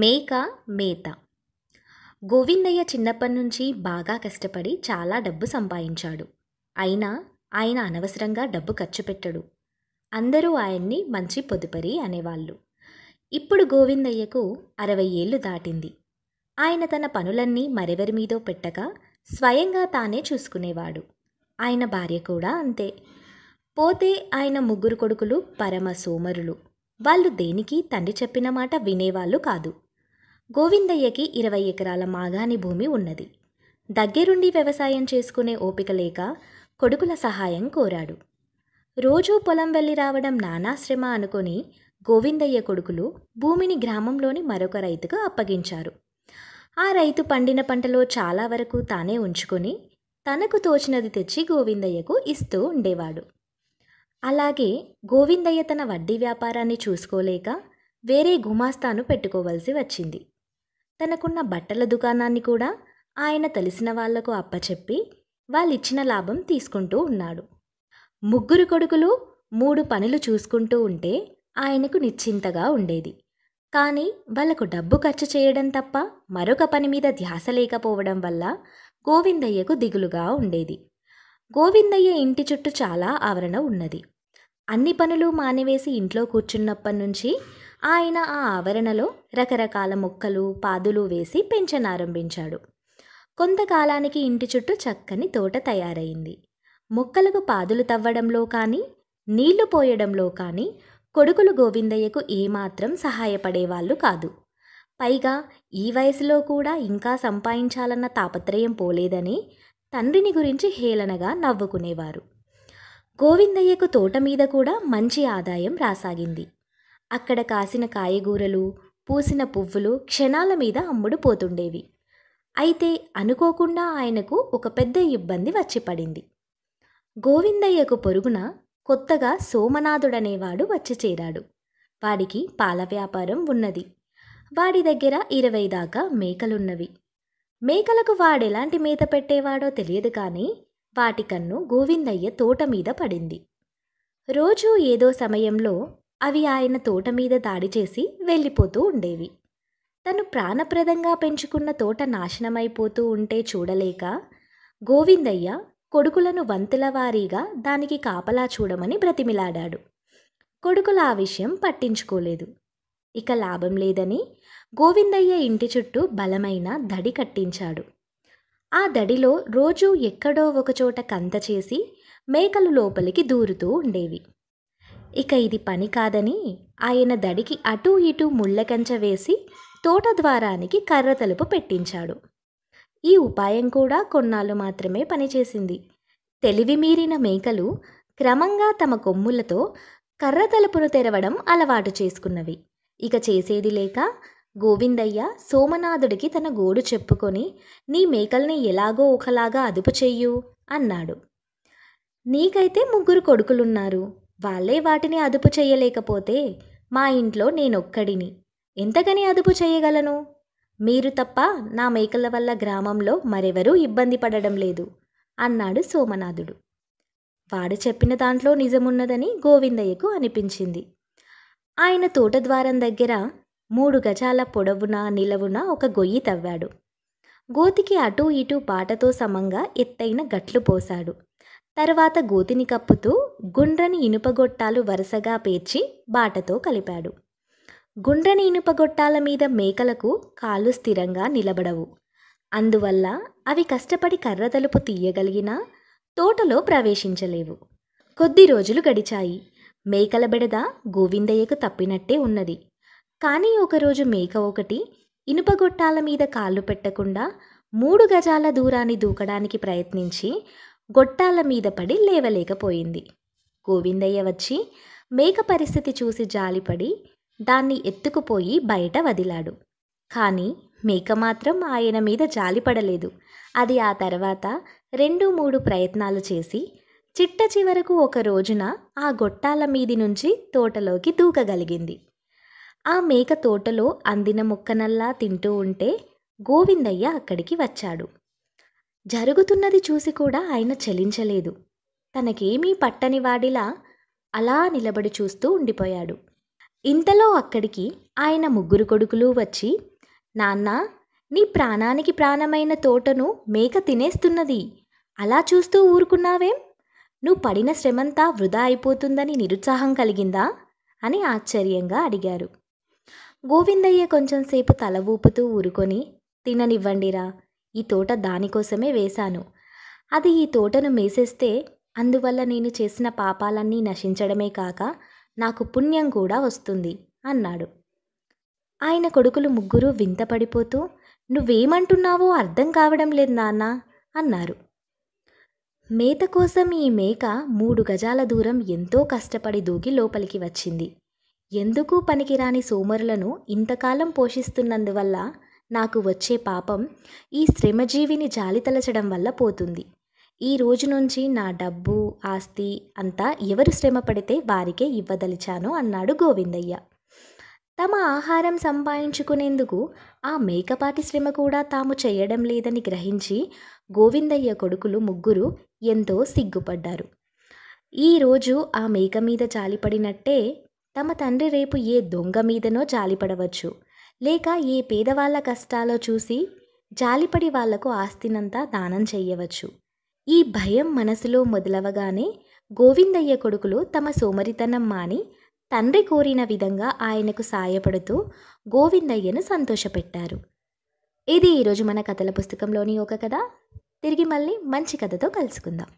మేక మేత గోవిందయ్య చిన్నప్పటి నుంచి బాగా కష్టపడి చాలా డబ్బు సంపాదించాడు అయినా ఆయన అనవసరంగా డబ్బు ఖర్చు పెట్టడు అందరూ ఆయన్ని మంచి పొదుపరి అనేవాళ్ళు ఇప్పుడు గోవిందయ్యకు అరవై ఏళ్ళు దాటింది ఆయన తన పనులన్నీ మరెవరి మీదో పెట్టక స్వయంగా తానే చూసుకునేవాడు ఆయన భార్య కూడా అంతే పోతే ఆయన ముగ్గురు కొడుకులు పరమ సోమరులు వాళ్ళు దేనికి తండ్రి చెప్పిన మాట వినేవాళ్ళు కాదు గోవిందయ్యకి ఇరవై ఎకరాల మాగాని భూమి ఉన్నది దగ్గరుండి వ్యవసాయం చేసుకునే ఓపిక లేక కొడుకుల సహాయం కోరాడు రోజూ పొలం వెళ్ళి రావడం నానాశ్రమ అనుకుని అనుకొని గోవిందయ్య కొడుకులు భూమిని గ్రామంలోని మరొక రైతుకు అప్పగించారు ఆ రైతు పండిన పంటలో చాలా వరకు తానే ఉంచుకొని తనకు తోచినది తెచ్చి గోవిందయ్యకు ఇస్తూ ఉండేవాడు అలాగే గోవిందయ్య తన వడ్డీ వ్యాపారాన్ని చూసుకోలేక వేరే గుమాస్తాను పెట్టుకోవలసి వచ్చింది తనకున్న బట్టల దుకాణాన్ని కూడా ఆయన తెలిసిన వాళ్లకు అప్పచెప్పి వాళ్ళిచ్చిన లాభం తీసుకుంటూ ఉన్నాడు ముగ్గురు కొడుకులు మూడు పనులు చూసుకుంటూ ఉంటే ఆయనకు నిశ్చింతగా ఉండేది కానీ వాళ్లకు డబ్బు ఖర్చు చేయడం తప్ప మరొక పని మీద ధ్యాస లేకపోవడం వల్ల గోవిందయ్యకు దిగులుగా ఉండేది గోవిందయ్య ఇంటి చుట్టూ చాలా ఆవరణ ఉన్నది అన్ని పనులు మానివేసి ఇంట్లో కూర్చున్నప్పటి నుంచి ఆయన ఆ ఆవరణలో రకరకాల మొక్కలు పాదులు వేసి పెంచనారంభించాడు కొంతకాలానికి ఇంటి చుట్టూ చక్కని తోట తయారైంది మొక్కలకు పాదులు తవ్వడంలో కానీ నీళ్లు పోయడంలో కానీ కొడుకులు గోవిందయ్యకు ఏమాత్రం సహాయపడేవాళ్ళు కాదు పైగా ఈ వయసులో కూడా ఇంకా సంపాదించాలన్న తాపత్రయం పోలేదని తండ్రిని గురించి హేళనగా నవ్వుకునేవారు గోవిందయ్యకు తోట మీద కూడా మంచి ఆదాయం రాసాగింది అక్కడ కాసిన కాయగూరలు పూసిన పువ్వులు క్షణాల మీద అమ్ముడుపోతుండేవి అయితే అనుకోకుండా ఆయనకు ఒక పెద్ద ఇబ్బంది వచ్చి పడింది గోవిందయ్యకు పొరుగున కొత్తగా సోమనాథుడనేవాడు వచ్చి చేరాడు వాడికి పాల వ్యాపారం ఉన్నది వాడి దగ్గర ఇరవై దాకా మేకలున్నవి మేకలకు వాడెలాంటి మేత పెట్టేవాడో తెలియదు కానీ వాటి కన్ను గోవిందయ్య తోట మీద పడింది రోజూ ఏదో సమయంలో అవి ఆయన తోట మీద దాడి చేసి వెళ్ళిపోతూ ఉండేవి తను ప్రాణప్రదంగా పెంచుకున్న తోట నాశనమైపోతూ ఉంటే చూడలేక గోవిందయ్య కొడుకులను వంతుల వారీగా దానికి కాపలా చూడమని బ్రతిమిలాడాడు కొడుకుల ఆ విషయం పట్టించుకోలేదు ఇక లాభం లేదని గోవిందయ్య ఇంటి చుట్టూ బలమైన దడి కట్టించాడు ఆ దడిలో రోజూ ఎక్కడో ఒకచోట కంత చేసి మేకలు లోపలికి దూరుతూ ఉండేవి ఇక ఇది పని కాదని ఆయన దడికి అటూ ఇటూ ముళ్ళకంచ వేసి తోట ద్వారానికి కర్ర తలుపు పెట్టించాడు ఈ ఉపాయం కూడా కొన్నాళ్ళు మాత్రమే పనిచేసింది తెలివి మీరిన మేకలు క్రమంగా తమ కొమ్ములతో కర్ర తలుపును తెరవడం అలవాటు చేసుకున్నవి ఇక చేసేది లేక గోవిందయ్య సోమనాథుడికి తన గోడు చెప్పుకొని నీ మేకల్ని ఎలాగో ఒకలాగా అదుపు చెయ్యు అన్నాడు నీకైతే ముగ్గురు కొడుకులున్నారు వాళ్ళే వాటిని అదుపు చేయలేకపోతే మా ఇంట్లో నేనొక్కడిని ఎంతకని అదుపు చేయగలను మీరు తప్ప నా మేకల వల్ల గ్రామంలో మరెవరూ ఇబ్బంది పడడం లేదు అన్నాడు సోమనాథుడు వాడు చెప్పిన దాంట్లో నిజమున్నదని గోవిందయ్యకు అనిపించింది ఆయన తోట ద్వారం దగ్గర మూడు గజాల పొడవున నిలవున ఒక గొయ్యి తవ్వాడు గోతికి అటూ ఇటూ పాటతో సమంగా ఎత్తైన గట్లు పోశాడు తర్వాత గోతిని కప్పుతూ గుండ్రని ఇనుపగొట్టాలు వరుసగా పేర్చి బాటతో కలిపాడు గుండ్రని ఇనుపగొట్టాల మీద మేకలకు కాళ్ళు స్థిరంగా నిలబడవు అందువల్ల అవి కష్టపడి కర్ర తలుపు తీయగలిగినా తోటలో ప్రవేశించలేవు కొద్ది రోజులు గడిచాయి మేకల బెడద గోవిందయ్యకు తప్పినట్టే ఉన్నది కానీ ఒకరోజు మేక ఒకటి ఇనుపగొట్టాల మీద కాళ్ళు పెట్టకుండా మూడు గజాల దూరాన్ని దూకడానికి ప్రయత్నించి గొట్టాల మీద పడి లేవలేకపోయింది గోవిందయ్య వచ్చి మేక పరిస్థితి చూసి జాలిపడి దాన్ని ఎత్తుకుపోయి బయట వదిలాడు కానీ మేక మాత్రం ఆయన మీద జాలిపడలేదు అది ఆ తర్వాత రెండు మూడు ప్రయత్నాలు చేసి చిట్ట చివరకు ఒక రోజున ఆ గొట్టాల మీది నుంచి తోటలోకి దూకగలిగింది ఆ మేక తోటలో అందిన మొక్కనల్లా తింటూ ఉంటే గోవిందయ్య అక్కడికి వచ్చాడు జరుగుతున్నది చూసి కూడా ఆయన చలించలేదు తనకేమీ పట్టని వాడిలా అలా నిలబడి చూస్తూ ఉండిపోయాడు ఇంతలో అక్కడికి ఆయన ముగ్గురు కొడుకులు వచ్చి నాన్న నీ ప్రాణానికి ప్రాణమైన తోటను మేక తినేస్తున్నది అలా చూస్తూ ఊరుకున్నావేం నువ్వు పడిన శ్రమంతా వృధా అయిపోతుందని నిరుత్సాహం కలిగిందా అని ఆశ్చర్యంగా అడిగారు గోవిందయ్య కొంచెంసేపు తల ఊపుతూ ఊరుకొని తిననివ్వండిరా ఈ తోట దానికోసమే వేశాను అది ఈ తోటను మేసేస్తే అందువల్ల నేను చేసిన పాపాలన్నీ నశించడమే కాక నాకు పుణ్యం కూడా వస్తుంది అన్నాడు ఆయన కొడుకులు ముగ్గురు వింతపడిపోతూ నువ్వేమంటున్నావో అర్థం కావడం లేదు నాన్న అన్నారు మేత కోసం ఈ మేక మూడు గజాల దూరం ఎంతో కష్టపడి దూకి లోపలికి వచ్చింది ఎందుకు పనికిరాని సోమరులను ఇంతకాలం పోషిస్తున్నందువల్ల నాకు వచ్చే పాపం ఈ శ్రమజీవిని జాలితలచడం వల్ల పోతుంది ఈ రోజు నుంచి నా డబ్బు ఆస్తి అంతా ఎవరు శ్రమ పడితే వారికే ఇవ్వదలిచాను అన్నాడు గోవిందయ్య తమ ఆహారం సంపాదించుకునేందుకు ఆ మేకపాటి శ్రమ కూడా తాము చేయడం లేదని గ్రహించి గోవిందయ్య కొడుకులు ముగ్గురు ఎంతో సిగ్గుపడ్డారు ఈరోజు ఆ మేక మీద జాలిపడినట్టే తమ తండ్రి రేపు ఏ దొంగ మీదనో జాలిపడవచ్చు లేక ఏ పేదవాళ్ళ కష్టాలో చూసి జాలిపడి వాళ్లకు ఆస్తినంతా దానం చేయవచ్చు ఈ భయం మనసులో మొదలవగానే గోవిందయ్య కొడుకులు తమ సోమరితనం మాని తండ్రి కోరిన విధంగా ఆయనకు సాయపడుతూ గోవిందయ్యను సంతోషపెట్టారు ఇది ఈరోజు మన కథల పుస్తకంలోని ఒక కథ తిరిగి మళ్ళీ మంచి కథతో కలుసుకుందాం